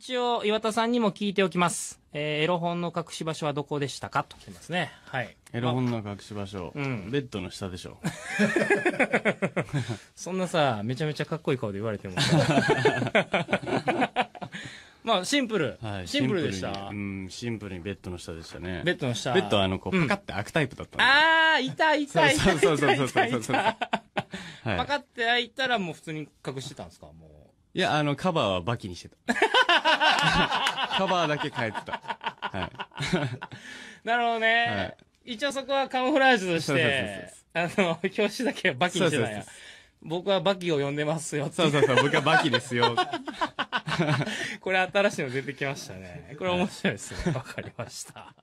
一応岩田さんにも聞いておきます、えー、エロ本の隠し場所はどこでしたかと聞きますねはいエロ本の隠し場所、まあ、うん、ベッドの下でしょう そんなさめちゃめちゃかっこいい顔で言われても まあシンプル、はい、シンプルでしたうんシンプルにベッドの下でしたねベッドの下ベッドはあのこう、パカって開くタイプだったああいたいたいたいたいたいたいたパカって開いたらもう普通に隠してたんですかもういや、あの、カバーはバキにしてた。カバーだけ変えてた。はい。なるほどね。一応そこはカムフラージュとして、あの、表紙だけはバキにしてたんや。僕はバキを呼んでますよそうそうそう、僕はバキですよ。これ新しいの出てきましたね。これ面白いですね。わかりました。